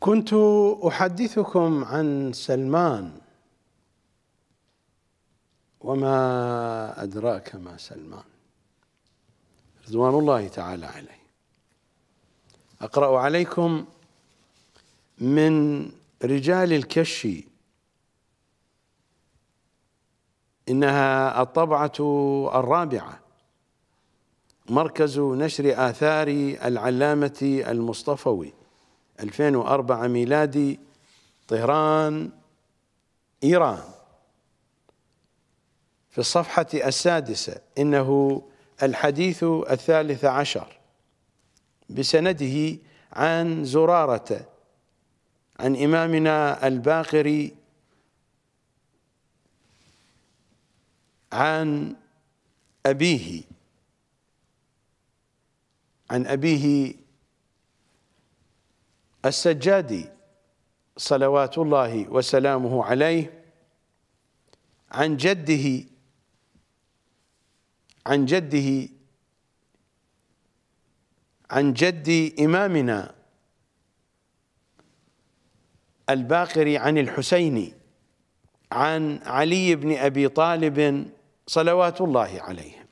كنت احدثكم عن سلمان وما ادراك ما سلمان رضوان الله تعالى عليه اقرا عليكم من رجال الكش انها الطبعه الرابعه مركز نشر اثار العلامه المصطفوي 2004 ميلادي طهران إيران في الصفحة السادسة إنه الحديث الثالث عشر بسنده عن زرارة عن إمامنا الباقري عن أبيه عن أبيه السجادي صلوات الله وسلامه عليه عن جده عن جده عن جد إمامنا الباقري عن الحسين عن علي بن أبي طالب صلوات الله عليه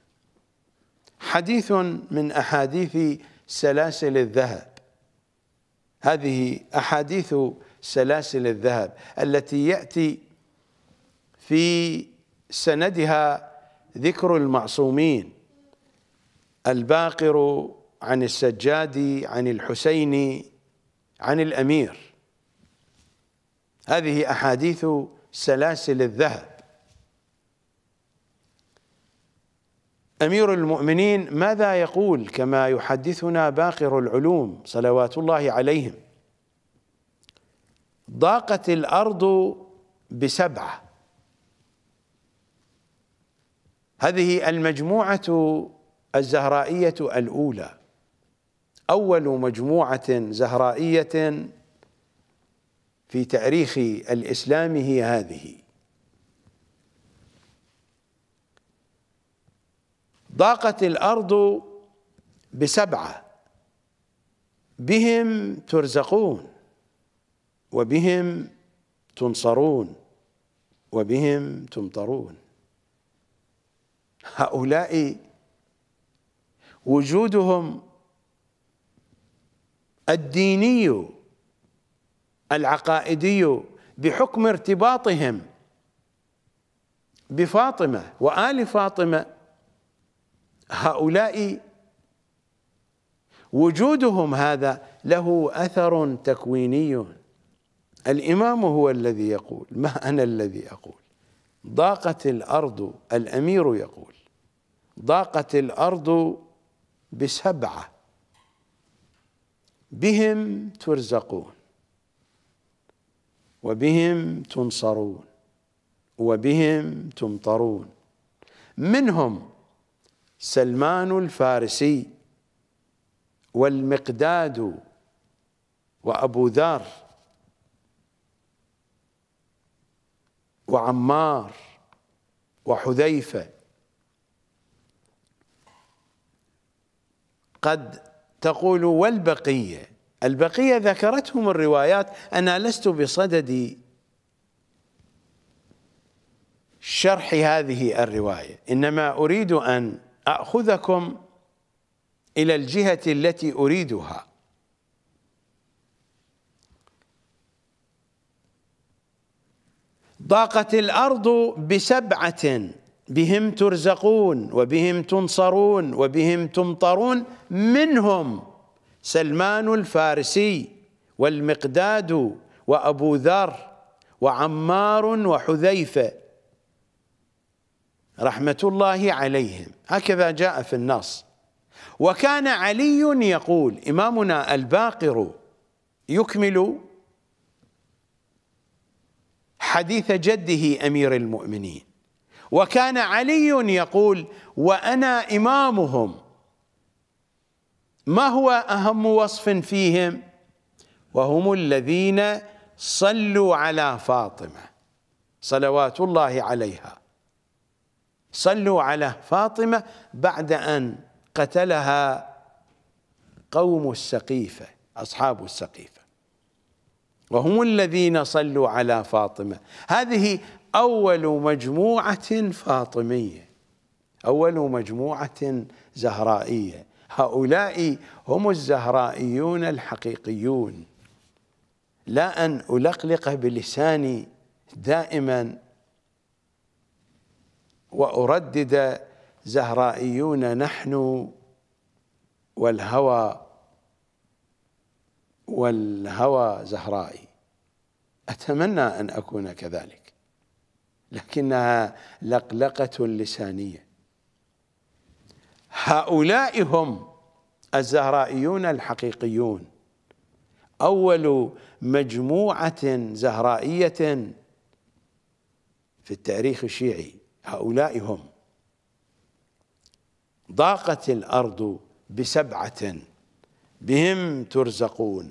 حديث من أحاديث سلاسل الذهب هذه أحاديث سلاسل الذهب التي يأتي في سندها ذكر المعصومين الباقر عن السجاد عن الحسين عن الأمير هذه أحاديث سلاسل الذهب امير المؤمنين ماذا يقول كما يحدثنا باقر العلوم صلوات الله عليهم ضاقت الارض بسبعه هذه المجموعه الزهرائيه الاولى اول مجموعه زهرائيه في تاريخ الاسلام هي هذه ضاقت الارض بسبعه بهم ترزقون وبهم تنصرون وبهم تمطرون هؤلاء وجودهم الديني العقائدي بحكم ارتباطهم بفاطمه وال فاطمه هؤلاء وجودهم هذا له اثر تكويني الامام هو الذي يقول ما انا الذي اقول ضاقت الارض الامير يقول ضاقت الارض بسبعه بهم ترزقون وبهم تنصرون وبهم تمطرون منهم سلمان الفارسي والمقداد وأبو ذر وعمار وحذيفة قد تقول والبقية البقية ذكرتهم الروايات أنا لست بصدد شرح هذه الرواية إنما أريد أن أخذكم إلى الجهة التي أريدها ضاقت الأرض بسبعة بهم ترزقون وبهم تنصرون وبهم تمطرون منهم سلمان الفارسي والمقداد وأبو ذر وعمار وحذيفة رحمة الله عليهم هكذا جاء في النص وكان علي يقول إمامنا الباقر يكمل حديث جده أمير المؤمنين وكان علي يقول وأنا إمامهم ما هو أهم وصف فيهم وهم الذين صلوا على فاطمة صلوات الله عليها صلوا على فاطمة بعد أن قتلها قوم السقيفة أصحاب السقيفة وهم الذين صلوا على فاطمة هذه أول مجموعة فاطمية أول مجموعة زهرائية هؤلاء هم الزهرائيون الحقيقيون لا أن ألقلق بلساني دائما وأردد زهرائيون نحن والهوى والهوى زهرائي أتمنى أن أكون كذلك لكنها لقلقة لسانية هؤلاء هم الزهرائيون الحقيقيون أول مجموعة زهرائية في التاريخ الشيعي هؤلاء هم ضاقت الأرض بسبعة بهم ترزقون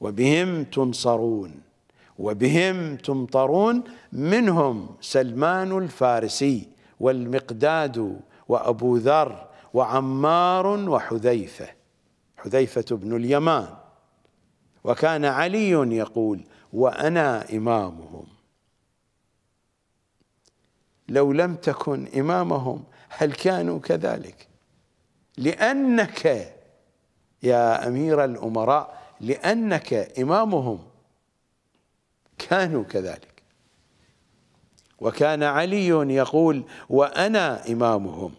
وبهم تنصرون وبهم تمطرون منهم سلمان الفارسي والمقداد وأبو ذر وعمار وحذيفة حذيفة بن اليمان وكان علي يقول وأنا إمامهم لو لم تكن إمامهم هل كانوا كذلك لأنك يا أمير الأمراء لأنك إمامهم كانوا كذلك وكان علي يقول وأنا إمامهم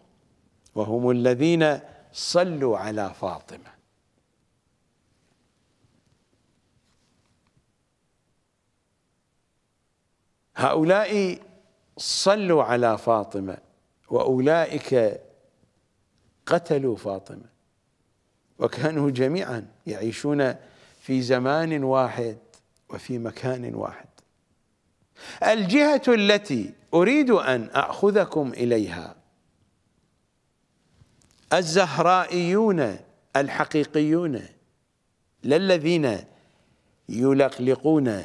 وهم الذين صلوا على فاطمة هؤلاء صلوا على فاطمة وأولئك قتلوا فاطمة وكانوا جميعا يعيشون في زمان واحد وفي مكان واحد الجهة التي أريد أن أخذكم إليها الزهرائيون الحقيقيون للذين يلقلقون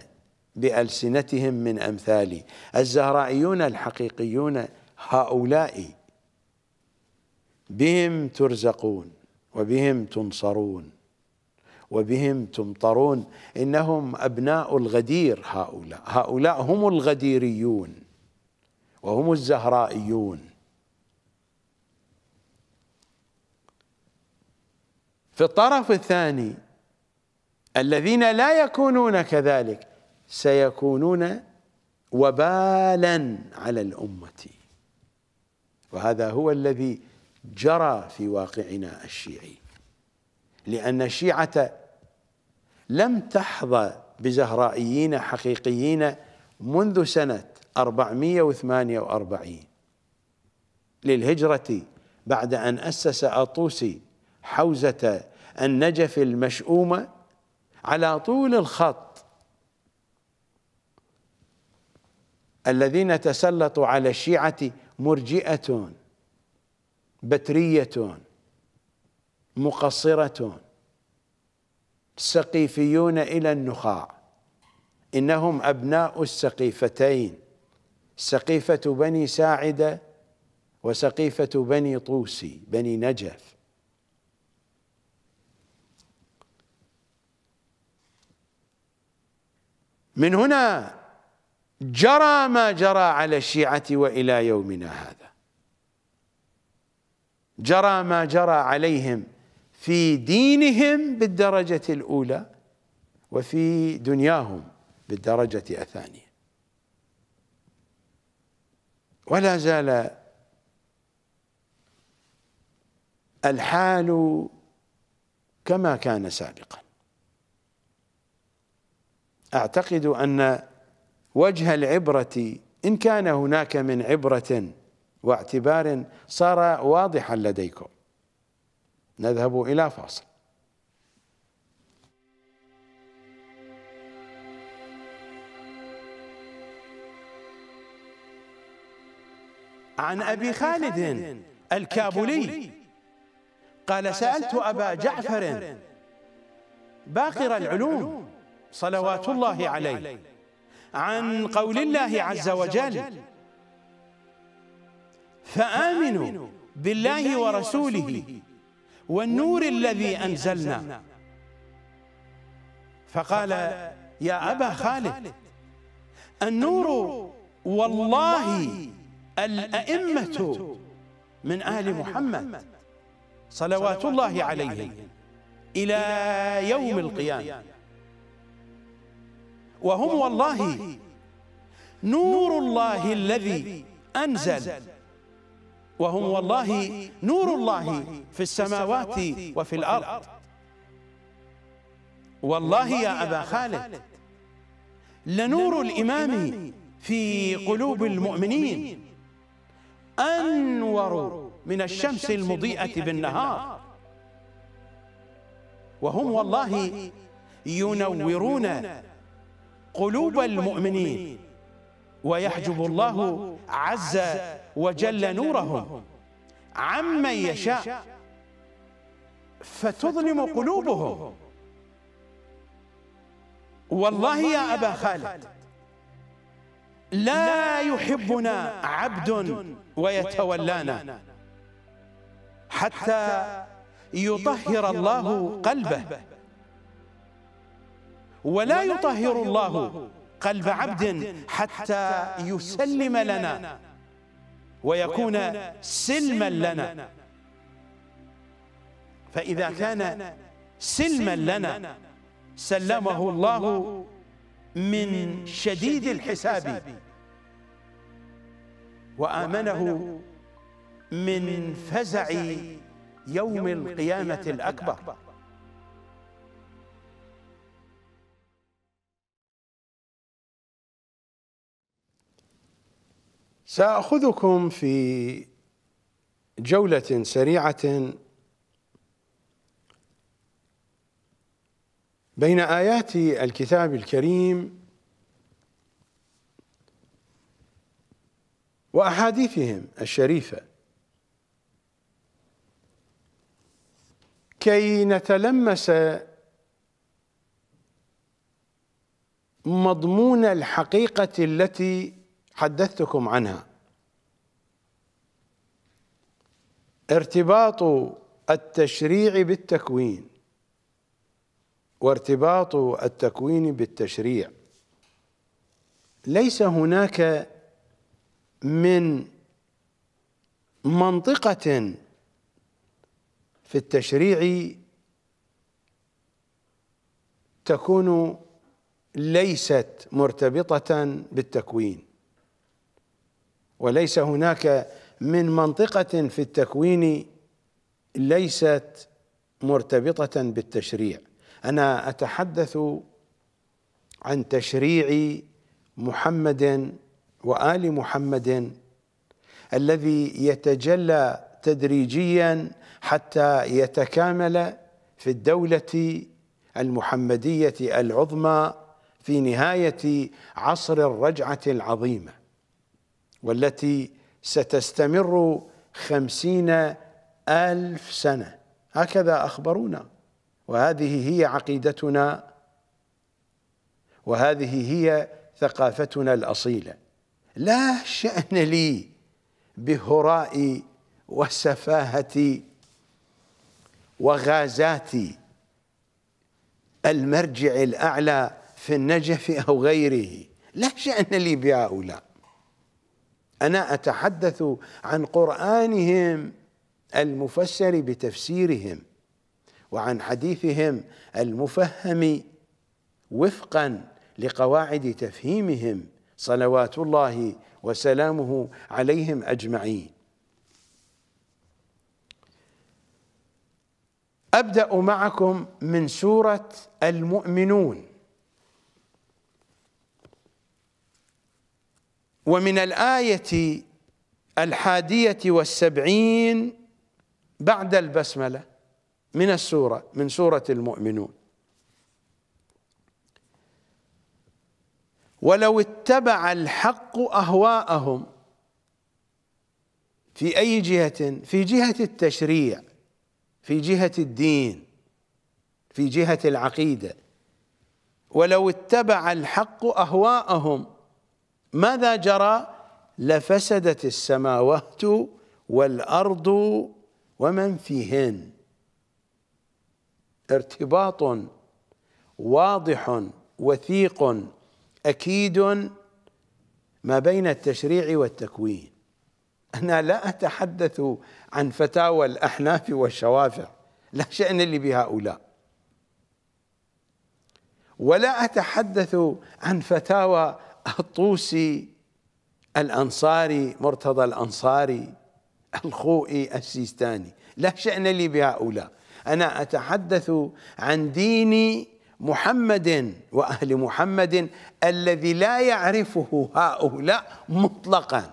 بألسنتهم من أمثالي الزهرائيون الحقيقيون هؤلاء بهم ترزقون وبهم تنصرون وبهم تمطرون إنهم أبناء الغدير هؤلاء هؤلاء هم الغديريون وهم الزهرائيون في الطرف الثاني الذين لا يكونون كذلك سيكونون وبالا على الأمة وهذا هو الذي جرى في واقعنا الشيعي لأن الشيعة لم تحظى بزهرائيين حقيقيين منذ سنة 448 للهجرة بعد أن أسس أطوسي حوزة النجف المشؤومة على طول الخط الذين تسلطوا على الشيعة مرجئة بترية مقصرة سقيفيون إلى النخاع إنهم أبناء السقيفتين سقيفة بني ساعدة وسقيفة بني طوسي بني نجف من هنا جرى ما جرى على الشيعة وإلى يومنا هذا جرى ما جرى عليهم في دينهم بالدرجة الأولى وفي دنياهم بالدرجة الثانية ولا زال الحال كما كان سابقا أعتقد أن وجه العبرة إن كان هناك من عبرة واعتبار صار واضحا لديكم نذهب إلى فاصل عن أبي خالد الكابولي قال سألت أبا جعفر باقر العلوم صلوات الله عليه عن قول الله عز وجل فآمنوا بالله ورسوله والنور الذي أنزلنا فقال يا أبا خالد النور والله الأئمة من أهل محمد صلوات الله عليهم إلى يوم القيامة وهم والله نور الله الذي أنزل وهم والله نور الله في السماوات وفي الأرض والله يا أبا خالد لنور الإمام في قلوب المؤمنين أنور من الشمس المضيئة بالنهار وهم والله ينورون قلوب المؤمنين ويحجب الله عز وجل نورهم عمن يشاء فتظلم قلوبهم والله يا أبا خالد لا يحبنا عبد ويتولانا حتى يطهر الله قلبه ولا يطهر الله قلب عبد حتى يسلم لنا ويكون سلما لنا فإذا كان سلما لنا سلمه الله من شديد الحساب وآمنه من فزع يوم القيامة الأكبر ساخذكم في جوله سريعه بين ايات الكتاب الكريم واحاديثهم الشريفه كي نتلمس مضمون الحقيقه التي حدثتكم عنها ارتباط التشريع بالتكوين وارتباط التكوين بالتشريع ليس هناك من منطقة في التشريع تكون ليست مرتبطة بالتكوين وليس هناك من منطقة في التكوين ليست مرتبطة بالتشريع أنا أتحدث عن تشريع محمد وآل محمد الذي يتجلى تدريجيا حتى يتكامل في الدولة المحمدية العظمى في نهاية عصر الرجعة العظيمة والتي ستستمر خمسين ألف سنة هكذا أخبرونا وهذه هي عقيدتنا وهذه هي ثقافتنا الأصيلة لا شأن لي بهرائي وسفاهتي وغازاتي المرجع الأعلى في النجف أو غيره لا شأن لي بهؤلاء أنا أتحدث عن قرآنهم المفسر بتفسيرهم وعن حديثهم المفهم وفقا لقواعد تفهيمهم صلوات الله وسلامه عليهم أجمعين أبدأ معكم من سورة المؤمنون ومن الآية الحادية والسبعين بعد البسملة من السورة من سورة المؤمنون ولو اتبع الحق أهواءهم في أي جهة في جهة التشريع في جهة الدين في جهة العقيدة ولو اتبع الحق أهواءهم ماذا جرى لفسدت السماوات والأرض ومن فيهن ارتباط واضح وثيق أكيد ما بين التشريع والتكوين أنا لا أتحدث عن فتاوى الأحناف والشوافع لا شأن لي بهؤلاء ولا أتحدث عن فتاوى الطوسي الأنصاري مرتضى الأنصاري الخوئي السيستاني لا شأن لي بهؤلاء أنا أتحدث عن دين محمد وأهل محمد الذي لا يعرفه هؤلاء مطلقا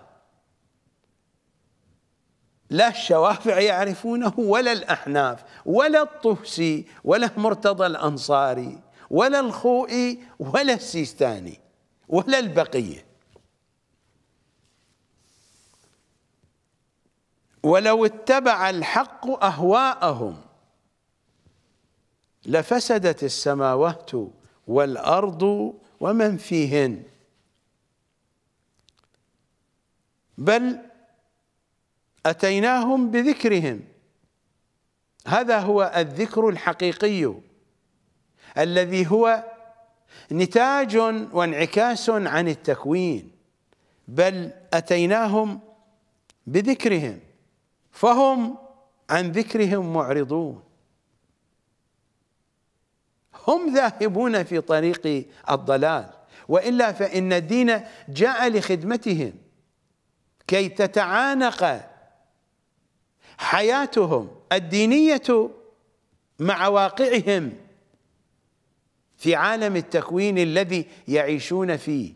لا الشوافع يعرفونه ولا الأحناف ولا الطوسي ولا مرتضى الأنصاري ولا الخوئي ولا السيستاني ولا البقية ولو اتبع الحق أهواءهم لفسدت السماوات والأرض ومن فيهن بل أتيناهم بذكرهم هذا هو الذكر الحقيقي الذي هو نتاج وانعكاس عن التكوين بل أتيناهم بذكرهم فهم عن ذكرهم معرضون هم ذاهبون في طريق الضلال وإلا فإن الدين جاء لخدمتهم كي تتعانق حياتهم الدينية مع واقعهم في عالم التكوين الذي يعيشون فيه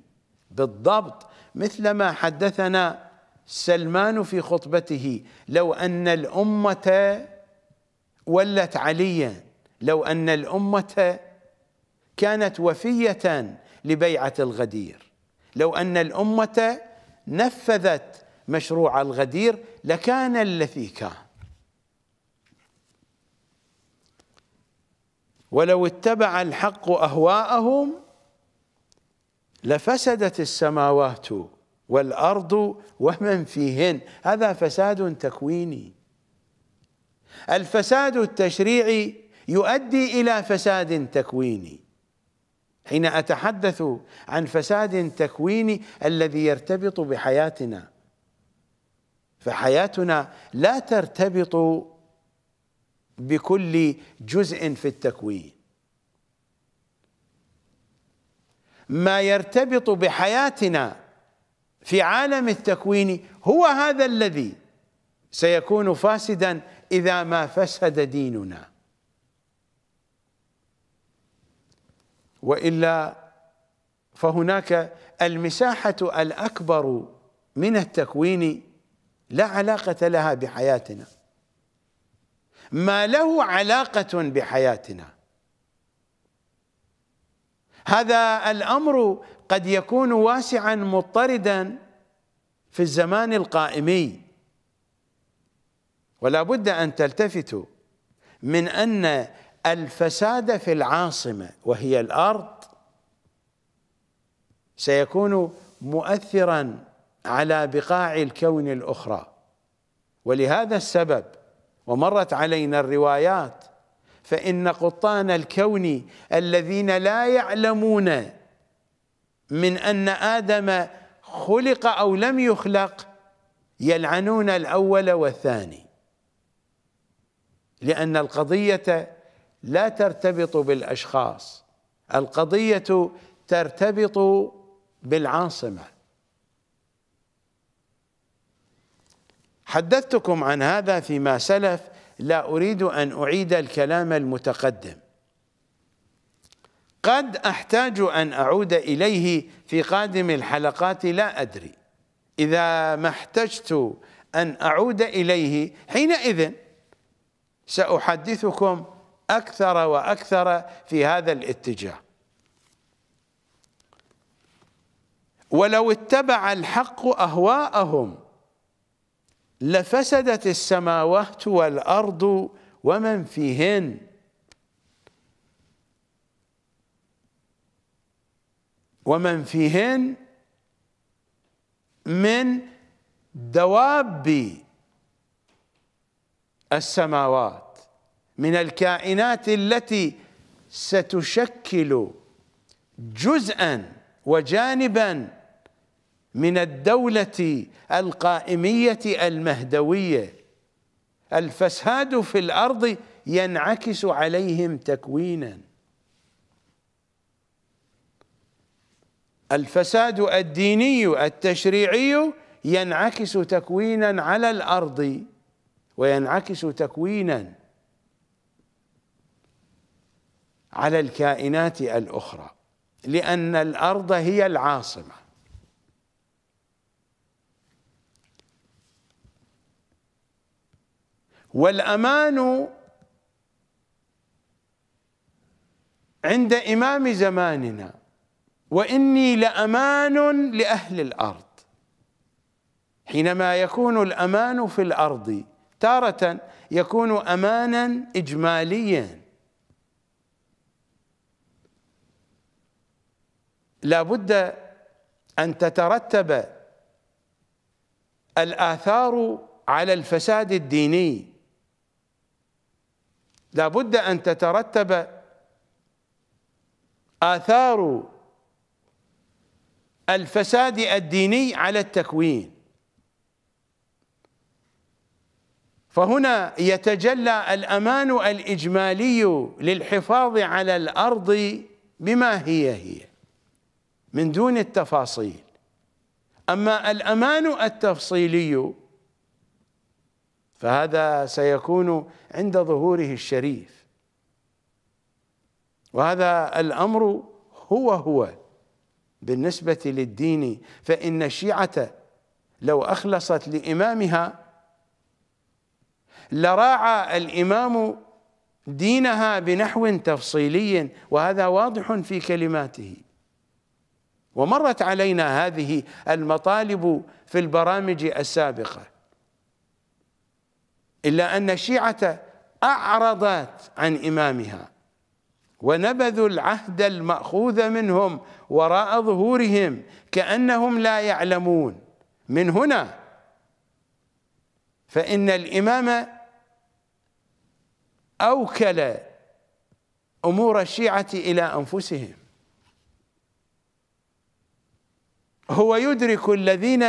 بالضبط مثل ما حدثنا سلمان في خطبته لو أن الأمة ولت عليا لو أن الأمة كانت وفية لبيعة الغدير لو أن الأمة نفذت مشروع الغدير لكان الذي كان ولو اتبع الحق اهواءهم لفسدت السماوات والارض ومن فيهن هذا فساد تكويني الفساد التشريعي يؤدي الى فساد تكويني حين اتحدث عن فساد تكويني الذي يرتبط بحياتنا فحياتنا لا ترتبط بكل جزء في التكوين ما يرتبط بحياتنا في عالم التكوين هو هذا الذي سيكون فاسدا إذا ما فسد ديننا وإلا فهناك المساحة الأكبر من التكوين لا علاقة لها بحياتنا ما له علاقة بحياتنا هذا الأمر قد يكون واسعا مضطردا في الزمان القائمي ولا بد أن تلتفتوا من أن الفساد في العاصمة وهي الأرض سيكون مؤثرا على بقاع الكون الأخرى ولهذا السبب ومرت علينا الروايات فإن قطان الكون الذين لا يعلمون من أن آدم خلق أو لم يخلق يلعنون الأول والثاني لأن القضية لا ترتبط بالأشخاص القضية ترتبط بالعاصمة حدثتكم عن هذا فيما سلف لا أريد أن أعيد الكلام المتقدم قد أحتاج أن أعود إليه في قادم الحلقات لا أدري إذا ما احتجت أن أعود إليه حينئذ سأحدثكم أكثر وأكثر في هذا الاتجاه ولو اتبع الحق أهواءهم لفسدت السماوات والأرض ومن فيهن ومن فيهن من دواب السماوات من الكائنات التي ستشكل جزءا وجانبا من الدولة القائمية المهدوية الفساد في الأرض ينعكس عليهم تكوينا الفساد الديني التشريعي ينعكس تكوينا على الأرض وينعكس تكوينا على الكائنات الأخرى لأن الأرض هي العاصمة والأمان عند إمام زماننا وإني لأمان لأهل الأرض حينما يكون الأمان في الأرض تارة يكون أمانا إجماليا لا بد أن تترتب الآثار على الفساد الديني لابد أن تترتب آثار الفساد الديني على التكوين فهنا يتجلى الأمان الإجمالي للحفاظ على الأرض بما هي هي من دون التفاصيل أما الأمان التفصيلي فهذا سيكون عند ظهوره الشريف وهذا الامر هو هو بالنسبه للدين فان الشيعه لو اخلصت لامامها لراعى الامام دينها بنحو تفصيلي وهذا واضح في كلماته ومرت علينا هذه المطالب في البرامج السابقه إلا أن الشيعة أعرضت عن إمامها ونبذوا العهد المأخوذ منهم وراء ظهورهم كأنهم لا يعلمون من هنا فإن الإمام أوكل أمور الشيعة إلى أنفسهم هو يدرك الذين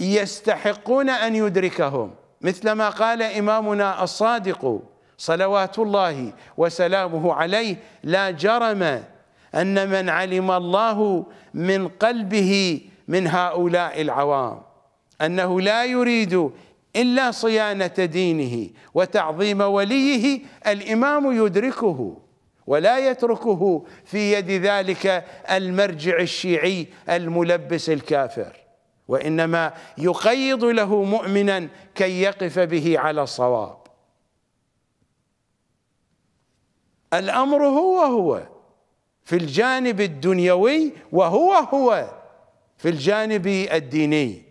يستحقون أن يدركهم مثلما قال إمامنا الصادق صلوات الله وسلامه عليه لا جرم أن من علم الله من قلبه من هؤلاء العوام أنه لا يريد إلا صيانة دينه وتعظيم وليه الإمام يدركه ولا يتركه في يد ذلك المرجع الشيعي الملبس الكافر وانما يقيض له مؤمنا كي يقف به على الصواب الامر هو هو في الجانب الدنيوي وهو هو في الجانب الديني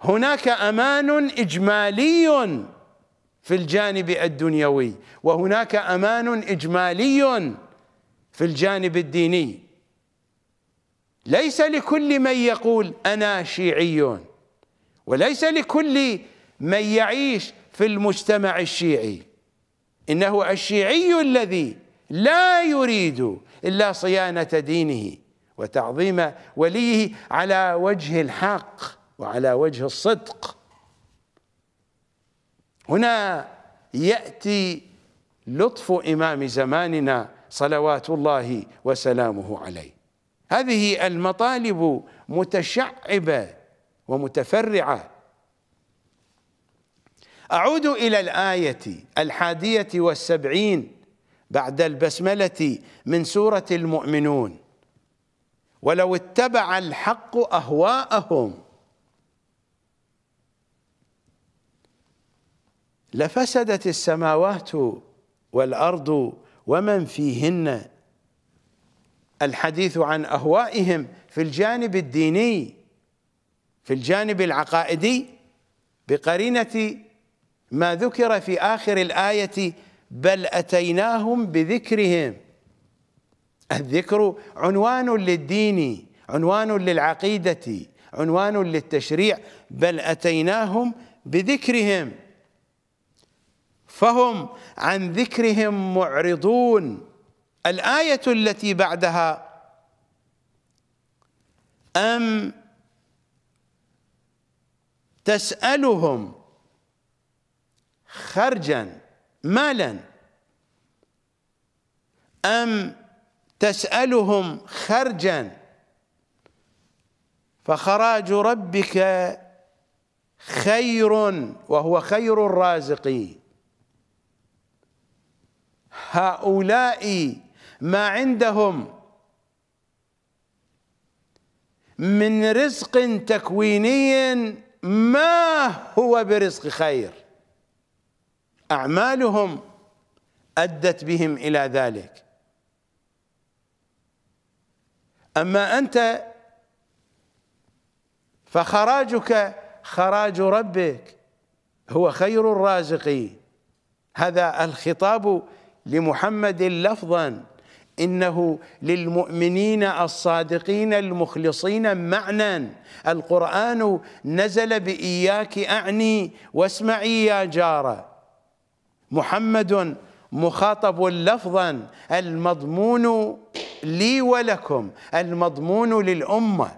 هناك امان اجمالي في الجانب الدنيوي وهناك امان اجمالي في الجانب الديني ليس لكل من يقول أنا شيعي وليس لكل من يعيش في المجتمع الشيعي إنه الشيعي الذي لا يريد إلا صيانة دينه وتعظيم وليه على وجه الحق وعلى وجه الصدق هنا يأتي لطف إمام زماننا صلوات الله وسلامه عليه هذه المطالب متشعبه ومتفرعه اعود الى الايه الحاديه والسبعين بعد البسمله من سوره المؤمنون ولو اتبع الحق اهواءهم لفسدت السماوات والارض ومن فيهن الحديث عن اهوائهم في الجانب الديني في الجانب العقائدي بقرينه ما ذكر في اخر الايه بل اتيناهم بذكرهم الذكر عنوان للدين عنوان للعقيده عنوان للتشريع بل اتيناهم بذكرهم فهم عن ذكرهم معرضون الآية التي بعدها أم تسألهم خرجا مالا أم تسألهم خرجا فخراج ربك خير وهو خير الرازقين هؤلاء ما عندهم من رزق تكويني ما هو برزق خير أعمالهم أدت بهم إلى ذلك أما أنت فخراجك خراج ربك هو خير الرازقين هذا الخطاب لمحمد لفظاً انه للمؤمنين الصادقين المخلصين معنى القران نزل باياك اعني واسمعي يا جاره محمد مخاطب لفظا المضمون لي ولكم المضمون للامه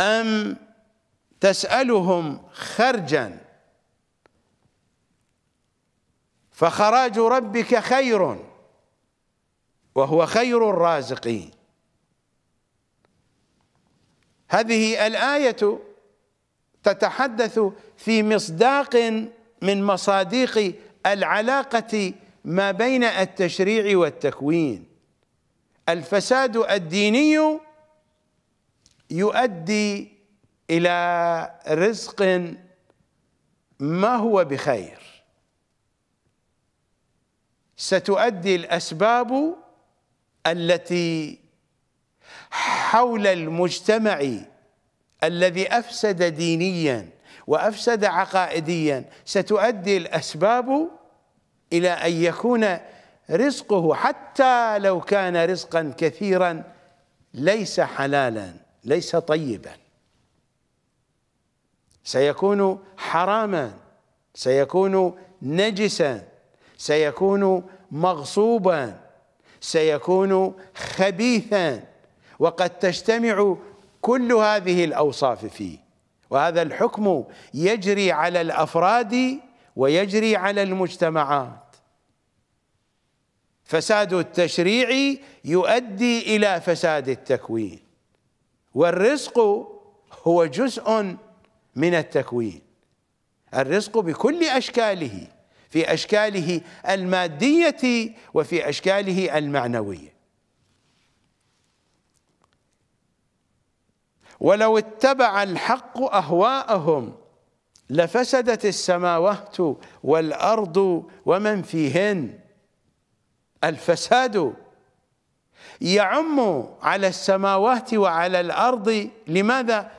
ام تسالهم خرجا فخراج ربك خير وهو خير الرازقين هذه الآية تتحدث في مصداق من مصادق العلاقة ما بين التشريع والتكوين الفساد الديني يؤدي إلى رزق ما هو بخير ستؤدي الأسباب التي حول المجتمع الذي أفسد دينيا وأفسد عقائديا ستؤدي الأسباب إلى أن يكون رزقه حتى لو كان رزقا كثيرا ليس حلالا ليس طيبا سيكون حراما سيكون نجسا سيكون مغصوبا سيكون خبيثا وقد تجتمع كل هذه الاوصاف فيه وهذا الحكم يجري على الافراد ويجري على المجتمعات فساد التشريع يؤدي الى فساد التكوين والرزق هو جزء من التكوين الرزق بكل اشكاله في أشكاله المادية وفي أشكاله المعنوية ولو اتبع الحق أهواءهم لفسدت السماوات والأرض ومن فيهن الفساد يعم على السماوات وعلى الأرض لماذا؟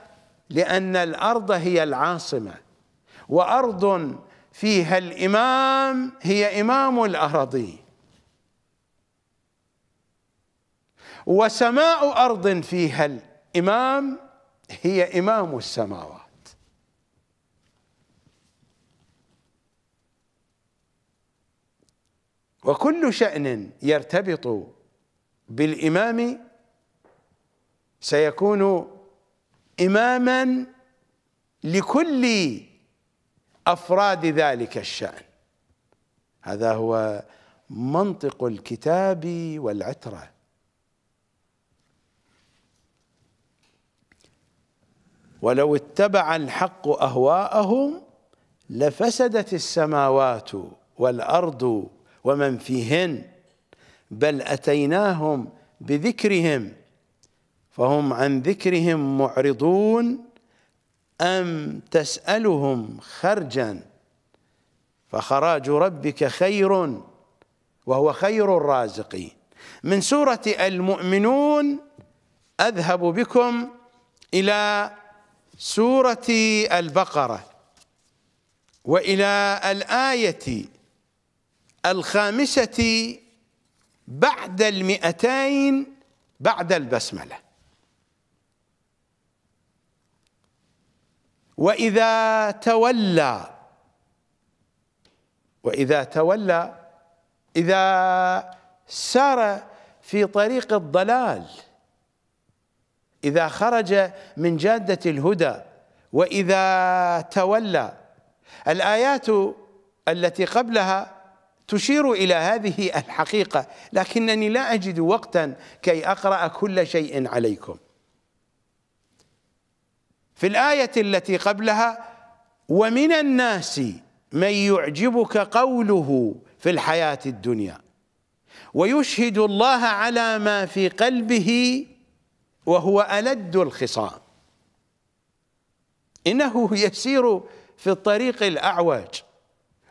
لأن الأرض هي العاصمة وأرض فيها الامام هي امام الارض وسماء ارض فيها الامام هي امام السماوات وكل شان يرتبط بالامام سيكون اماما لكل أفراد ذلك الشأن هذا هو منطق الكتاب والعترة ولو اتبع الحق أهواءهم لفسدت السماوات والأرض ومن فيهن بل أتيناهم بذكرهم فهم عن ذكرهم معرضون أم تسألهم خرجا فخراج ربك خير وهو خير الرازقين من سورة المؤمنون أذهب بكم إلى سورة البقرة وإلى الآية الخامسة بعد المئتين بعد البسملة واذا تولى واذا تولى اذا سار في طريق الضلال اذا خرج من جاده الهدى واذا تولى الايات التي قبلها تشير الى هذه الحقيقه لكنني لا اجد وقتا كي اقرا كل شيء عليكم في الآية التي قبلها ومن الناس من يعجبك قوله في الحياة الدنيا ويشهد الله على ما في قلبه وهو ألد الخصام إنه يسير في الطريق الأعوج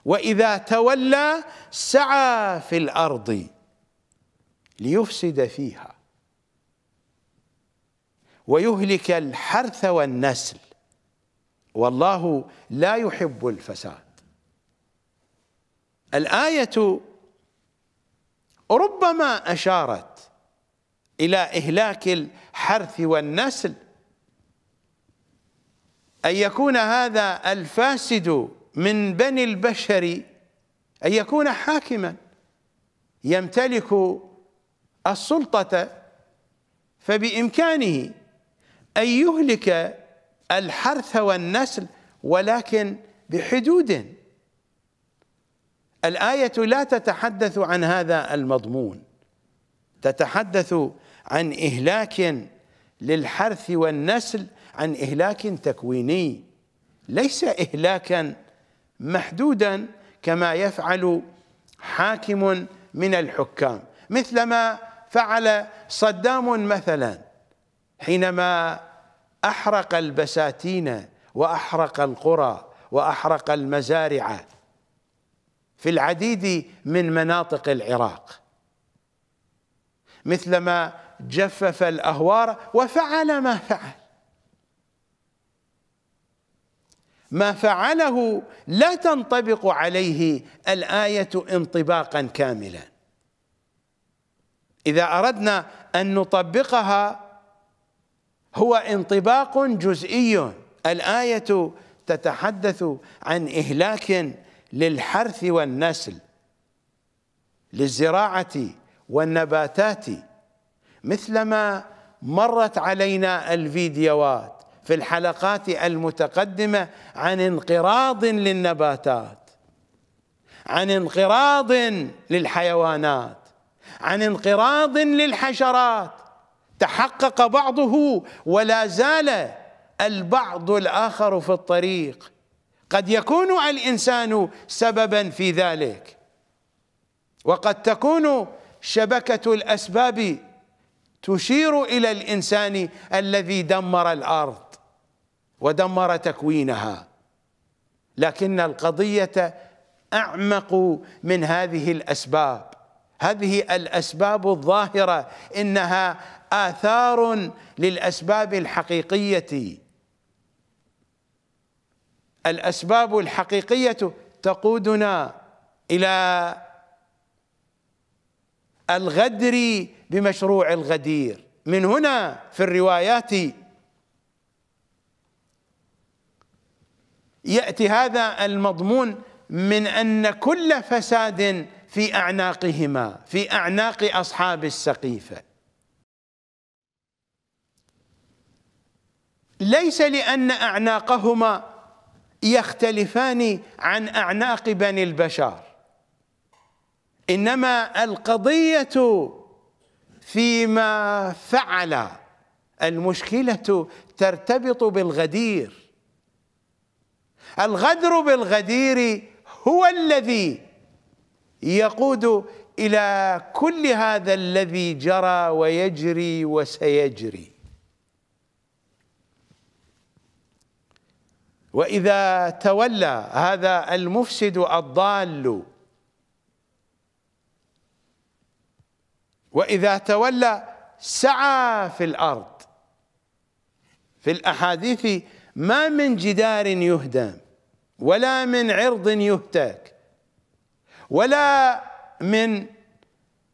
وإذا تولى سعى في الأرض ليفسد فيها ويهلك الحرث والنسل والله لا يحب الفساد الآية ربما أشارت إلى إهلاك الحرث والنسل أن يكون هذا الفاسد من بني البشر أن يكون حاكما يمتلك السلطة فبإمكانه أن يهلك الحرث والنسل ولكن بحدود الآية لا تتحدث عن هذا المضمون تتحدث عن إهلاك للحرث والنسل عن إهلاك تكويني ليس إهلاكا محدودا كما يفعل حاكم من الحكام مثلما فعل صدام مثلا حينما أحرق البساتين وأحرق القرى وأحرق المزارع في العديد من مناطق العراق مثلما جفف الأهوار وفعل ما فعل ما فعله لا تنطبق عليه الآية انطباقا كاملا إذا أردنا أن نطبقها هو انطباق جزئي الآية تتحدث عن إهلاك للحرث والنسل للزراعة والنباتات مثلما مرت علينا الفيديوهات في الحلقات المتقدمة عن انقراض للنباتات عن انقراض للحيوانات عن انقراض للحشرات تحقق بعضه ولا زال البعض الآخر في الطريق قد يكون الإنسان سببا في ذلك وقد تكون شبكة الأسباب تشير إلى الإنسان الذي دمر الأرض ودمر تكوينها لكن القضية أعمق من هذه الأسباب هذه الأسباب الظاهرة إنها آثار للأسباب الحقيقية الأسباب الحقيقية تقودنا إلى الغدر بمشروع الغدير من هنا في الروايات يأتي هذا المضمون من أن كل فساد في أعناقهما في أعناق أصحاب السقيفة ليس لأن أعناقهما يختلفان عن أعناق بني البشر إنما القضية فيما فعل المشكلة ترتبط بالغدير الغدر بالغدير هو الذي يقود إلى كل هذا الذي جرى ويجري وسيجري واذا تولى هذا المفسد الضال واذا تولى سعى في الارض في الاحاديث ما من جدار يهدم ولا من عرض يهتك ولا من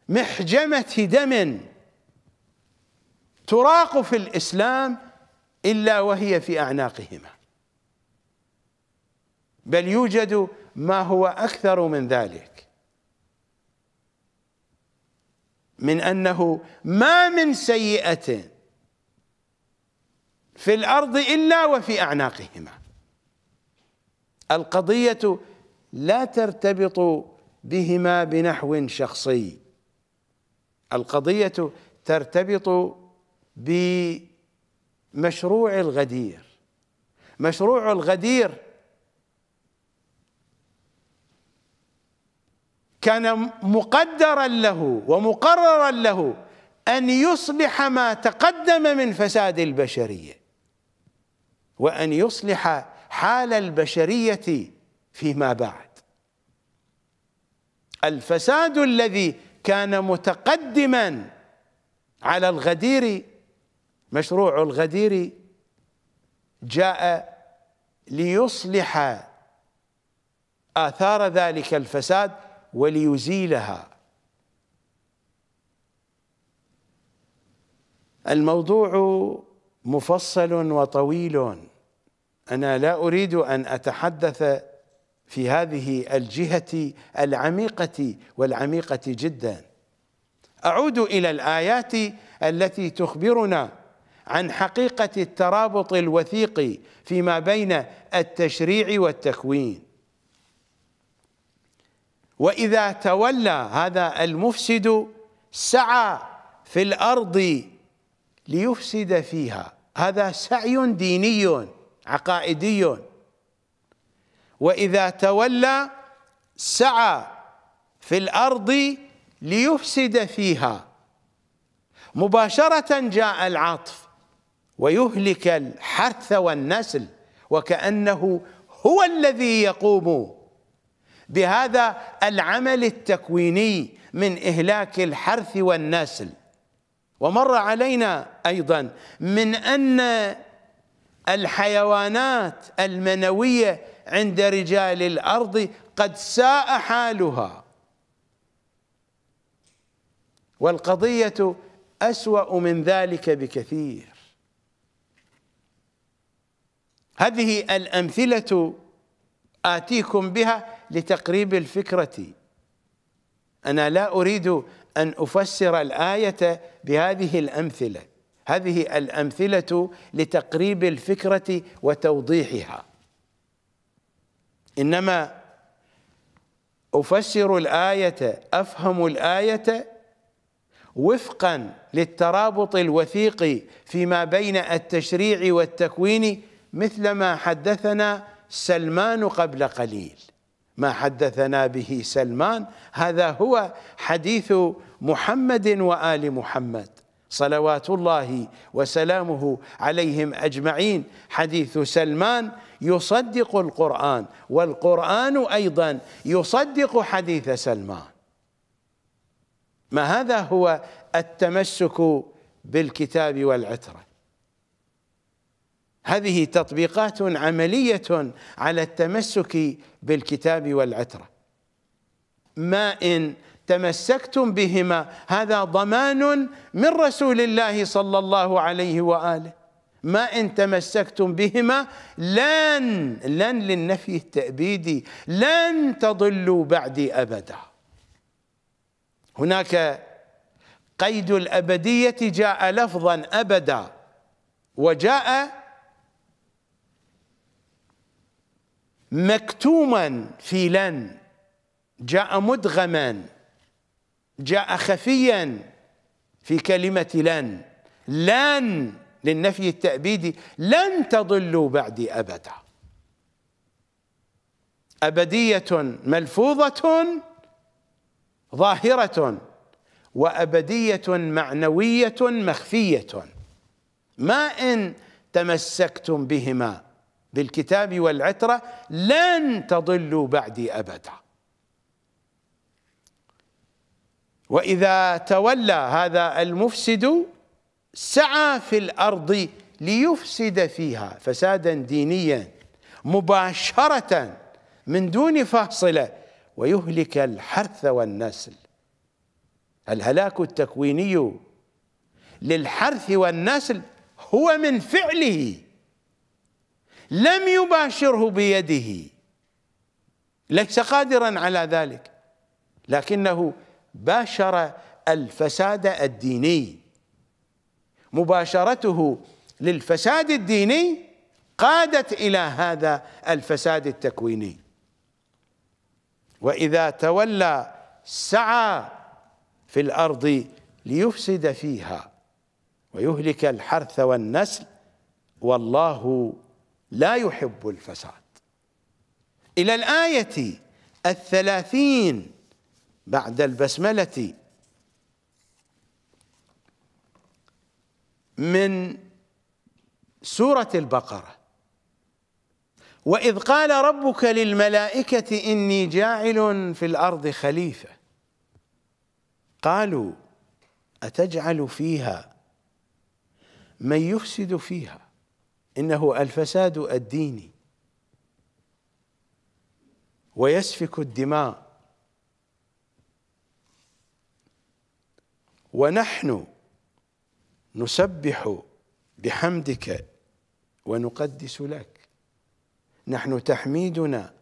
محجمه دم تراق في الاسلام الا وهي في اعناقهما بل يوجد ما هو أكثر من ذلك من أنه ما من سيئة في الأرض إلا وفي أعناقهما القضية لا ترتبط بهما بنحو شخصي القضية ترتبط بمشروع الغدير مشروع الغدير كان مقدرا له ومقررا له ان يصلح ما تقدم من فساد البشريه وان يصلح حال البشريه فيما بعد الفساد الذي كان متقدما على الغدير مشروع الغدير جاء ليصلح آثار ذلك الفساد وليزيلها الموضوع مفصل وطويل انا لا اريد ان اتحدث في هذه الجهه العميقه والعميقه جدا اعود الى الايات التي تخبرنا عن حقيقه الترابط الوثيق فيما بين التشريع والتكوين واذا تولى هذا المفسد سعى في الارض ليفسد فيها هذا سعي ديني عقائدي واذا تولى سعى في الارض ليفسد فيها مباشره جاء العطف ويهلك الحرث والنسل وكانه هو الذي يقوم بهذا العمل التكويني من إهلاك الحرث والنسل ومر علينا أيضا من أن الحيوانات المنوية عند رجال الأرض قد ساء حالها والقضية أسوأ من ذلك بكثير هذه الأمثلة آتيكم بها لتقريب الفكرة أنا لا أريد أن أفسر الآية بهذه الأمثلة هذه الأمثلة لتقريب الفكرة وتوضيحها إنما أفسر الآية أفهم الآية وفقا للترابط الوثيق فيما بين التشريع والتكوين مثلما حدثنا سلمان قبل قليل ما حدثنا به سلمان هذا هو حديث محمد وآل محمد صلوات الله وسلامه عليهم أجمعين حديث سلمان يصدق القرآن والقرآن أيضا يصدق حديث سلمان ما هذا هو التمسك بالكتاب والعتره هذه تطبيقات عملية على التمسك بالكتاب والعترة ما إن تمسكتم بهما هذا ضمان من رسول الله صلى الله عليه وآله ما إن تمسكتم بهما لن لن للنفي التأبيدي لن تضلوا بعدي أبدا هناك قيد الأبدية جاء لفظا أبدا وجاء مكتوما في لن جاء مدغما جاء خفيا في كلمة لن لن للنفي التأبيدي لن تضلوا بعدي أبدا أبدية ملفوظة ظاهرة وأبدية معنوية مخفية ما إن تمسكتم بهما بالكتاب والعترة لن تضلوا بعدي أبدا وإذا تولى هذا المفسد سعى في الأرض ليفسد فيها فسادا دينيا مباشرة من دون فاصلة ويهلك الحرث والنسل الهلاك التكويني للحرث والنسل هو من فعله لم يباشره بيده ليس قادرا على ذلك لكنه باشر الفساد الديني مباشرته للفساد الديني قادت الى هذا الفساد التكويني واذا تولى سعى في الارض ليفسد فيها ويهلك الحرث والنسل والله لا يحب الفساد إلى الآية الثلاثين بعد البسملة من سورة البقرة وإذ قال ربك للملائكة إني جاعل في الأرض خليفة قالوا أتجعل فيها من يفسد فيها إنه الفساد الديني ويسفك الدماء ونحن نسبح بحمدك ونقدس لك نحن تحميدنا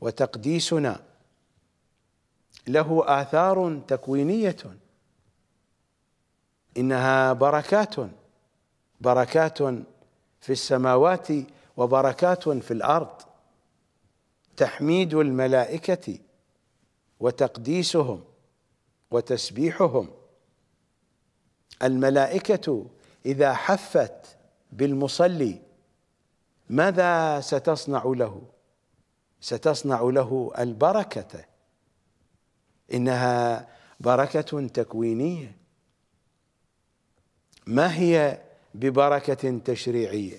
وتقديسنا له آثار تكوينية إنها بركات بركات في السماوات وبركات في الارض تحميد الملائكه وتقديسهم وتسبيحهم الملائكه اذا حفت بالمصلي ماذا ستصنع له ستصنع له البركه انها بركه تكوينيه ما هي ببركة تشريعية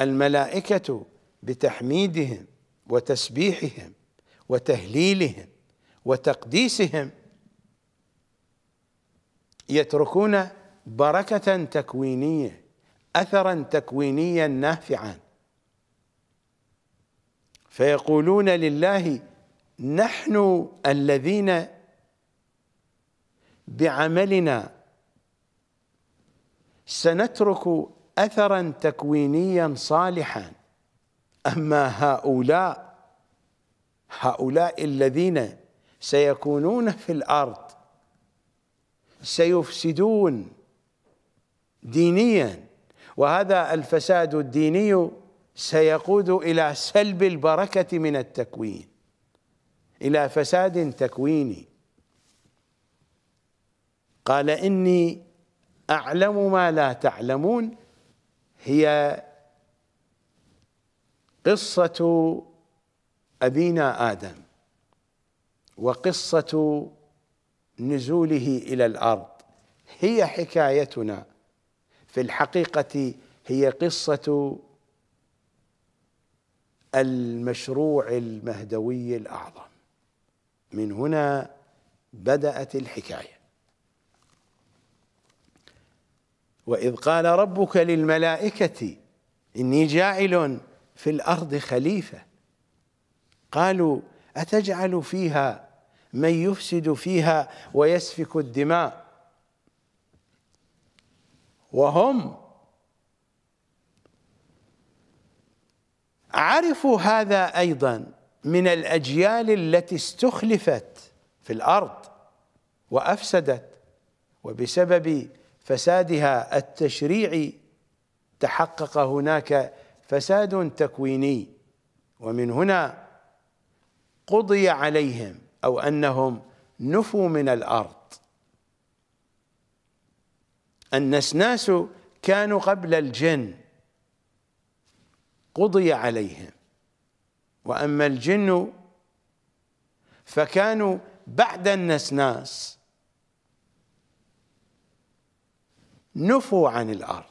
الملائكة بتحميدهم وتسبيحهم وتهليلهم وتقديسهم يتركون بركة تكوينية أثرا تكوينيا نافعا فيقولون لله نحن الذين بعملنا سنترك اثرا تكوينيا صالحا اما هؤلاء هؤلاء الذين سيكونون في الارض سيفسدون دينيا وهذا الفساد الديني سيقود الى سلب البركه من التكوين الى فساد تكويني قال اني أعلم ما لا تعلمون هي قصة أبينا آدم وقصة نزوله إلى الأرض هي حكايتنا في الحقيقة هي قصة المشروع المهدوي الأعظم من هنا بدأت الحكاية وإذ قال ربك للملائكة إني جاعل في الأرض خليفة قالوا أتجعل فيها من يفسد فيها ويسفك الدماء وهم عرفوا هذا أيضا من الأجيال التي استخلفت في الأرض وأفسدت وبسبب فسادها التشريعي تحقق هناك فساد تكويني ومن هنا قضي عليهم أو أنهم نفوا من الأرض النسناس كانوا قبل الجن قضي عليهم وأما الجن فكانوا بعد النسناس نفوا عن الارض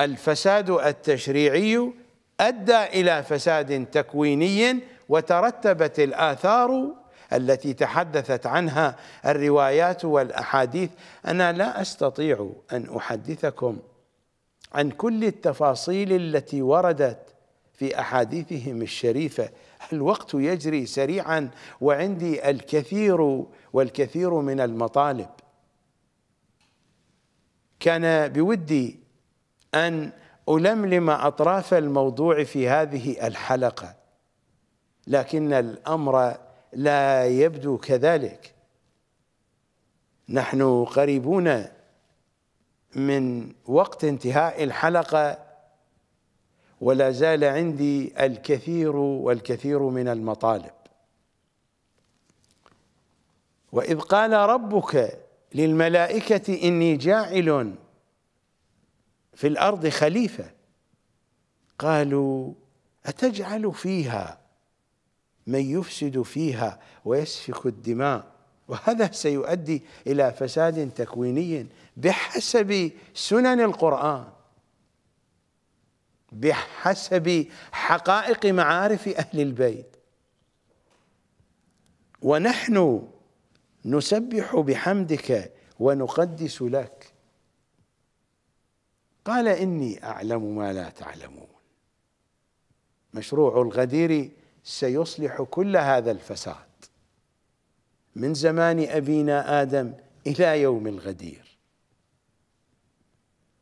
الفساد التشريعي ادى الى فساد تكويني وترتبت الاثار التي تحدثت عنها الروايات والاحاديث انا لا استطيع ان احدثكم عن كل التفاصيل التي وردت في احاديثهم الشريفه الوقت يجري سريعا وعندي الكثير والكثير من المطالب كان بودي أن ألملم أطراف الموضوع في هذه الحلقة لكن الأمر لا يبدو كذلك نحن قريبون من وقت انتهاء الحلقة ولا زال عندي الكثير والكثير من المطالب وإذ قال ربك للملائكة إني جاعل في الأرض خليفة قالوا أتجعل فيها من يفسد فيها ويسفك الدماء وهذا سيؤدي إلى فساد تكويني بحسب سنن القرآن بحسب حقائق معارف أهل البيت ونحن نسبح بحمدك ونقدس لك قال إني أعلم ما لا تعلمون مشروع الغدير سيصلح كل هذا الفساد من زمان أبينا آدم إلى يوم الغدير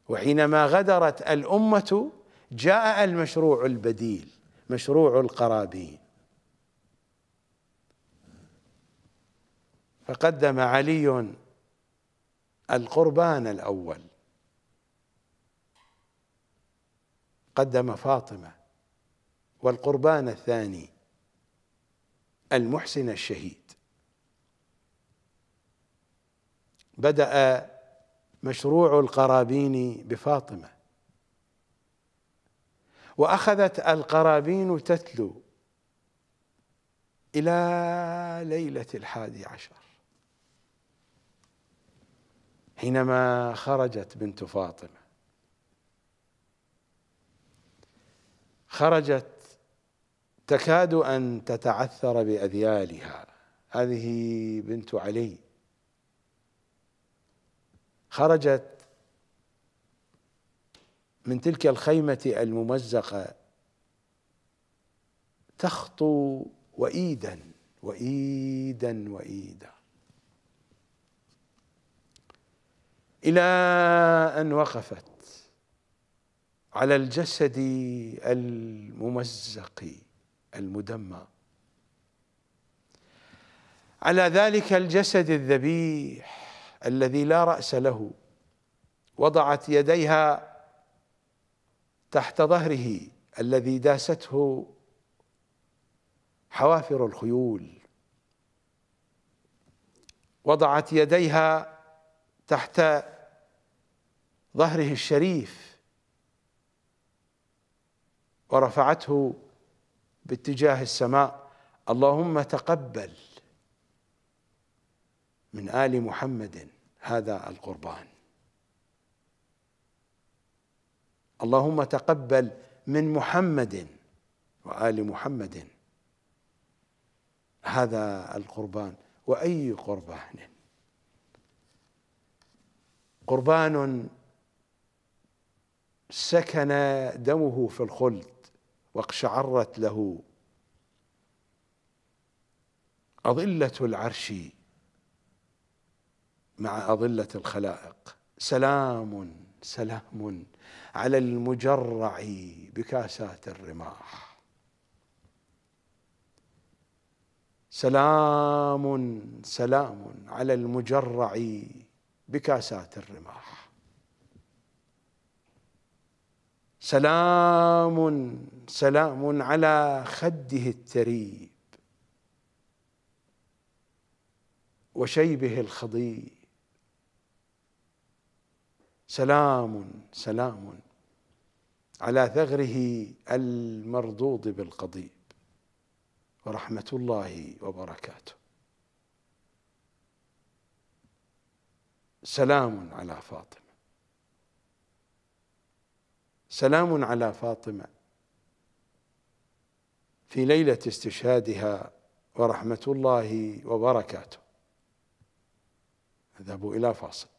وحينما غدرت الأمة جاء المشروع البديل مشروع القرابين فقدم علي القربان الأول قدم فاطمة والقربان الثاني المحسن الشهيد بدأ مشروع القرابين بفاطمة وأخذت القرابين تتلو إلى ليلة الحادي عشر حينما خرجت بنت فاطمه خرجت تكاد ان تتعثر باذيالها هذه بنت علي خرجت من تلك الخيمه الممزقه تخطو وايدا وايدا وايدا إلى أن وقفت على الجسد الممزق المدمر على ذلك الجسد الذبيح الذي لا رأس له وضعت يديها تحت ظهره الذي داسته حوافر الخيول وضعت يديها تحت ظهره الشريف ورفعته باتجاه السماء اللهم تقبل من ال محمد هذا القربان اللهم تقبل من محمد وال محمد هذا القربان واي قربان قربان سكن دمه في الخلد واقشعرت له أضلة العرش مع أضلة الخلائق سلام سلام على المجرع بكاسات الرماح سلام سلام على المجرع بكاسات الرماح سلام سلام على خده التريب وشيبه الخضيب سلام سلام على ثغره المرضوض بالقضيب ورحمة الله وبركاته سلام على فاطمة سلام على فاطمه في ليله استشهادها ورحمه الله وبركاته نذهب الى فاصل